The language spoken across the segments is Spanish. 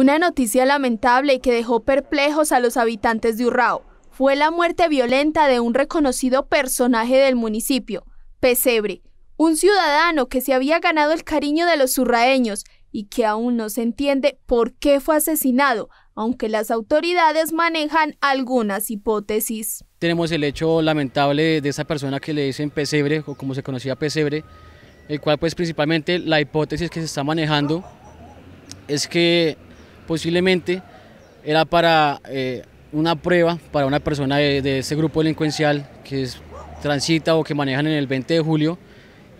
Una noticia lamentable que dejó perplejos a los habitantes de Urrao fue la muerte violenta de un reconocido personaje del municipio, Pesebre, un ciudadano que se había ganado el cariño de los urraeños y que aún no se entiende por qué fue asesinado, aunque las autoridades manejan algunas hipótesis. Tenemos el hecho lamentable de esa persona que le dicen pesebre o como se conocía pesebre, el cual pues principalmente la hipótesis que se está manejando es que posiblemente era para eh, una prueba para una persona de, ese grupo delincuencial que transita o que manejan en el 20 de julio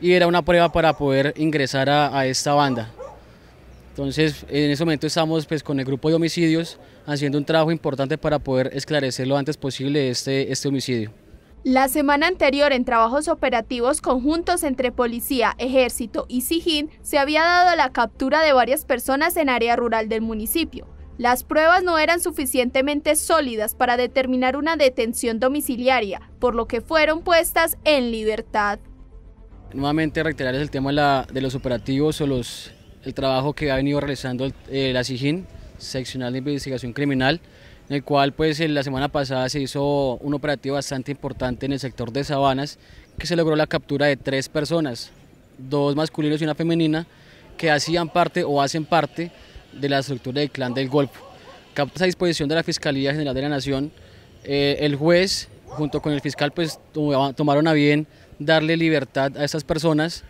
y era una prueba para poder ingresar a, a esta banda. Entonces, en ese momento estamos pues, con el grupo de homicidios haciendo un trabajo importante para poder esclarecer lo antes posible este, este homicidio. La semana anterior, en trabajos operativos conjuntos entre policía, ejército y SIGIN, se había dado la captura de varias personas en área rural del municipio. Las pruebas no eran suficientemente sólidas para determinar una detención domiciliaria, por lo que fueron puestas en libertad. Nuevamente reiterarles el tema de, los operativos o el trabajo que ha venido realizando eh, la SIGIN, seccional de investigación criminal, en el cual pues la semana pasada se hizo un operativo bastante importante en el sector de Sabanas, que se logró la captura de tres personas, dos masculinos y una femenina, que hacían parte o hacen parte de la estructura del clan del Golfo. a disposición de la Fiscalía General de la Nación, eh, el juez junto con el fiscal pues tomaron a bien darle libertad a estas personas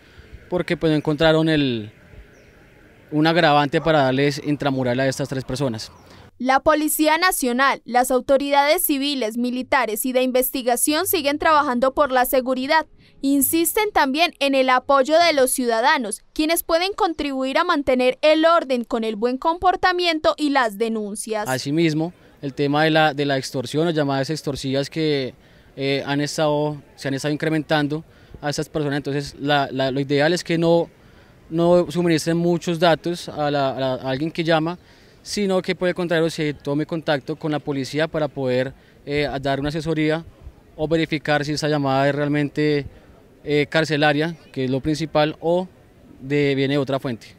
porque pues encontraron el, un agravante para darles intramural a estas tres personas. La Policía Nacional, las autoridades civiles, militares y de investigación siguen trabajando por la seguridad. Insisten también en el apoyo de los ciudadanos, quienes pueden contribuir a mantener el orden con el buen comportamiento y las denuncias. Asimismo, el tema de la, de la extorsión las llamadas extorsivas que eh, han estado, se han estado incrementando a estas personas. Entonces, lo ideal es que no, no suministren muchos datos a, a alguien que llama, sino que por el contrario se tome contacto con la policía para poder eh, dar una asesoría o verificar si esa llamada es realmente eh, carcelaria, que es lo principal, o de, viene de otra fuente.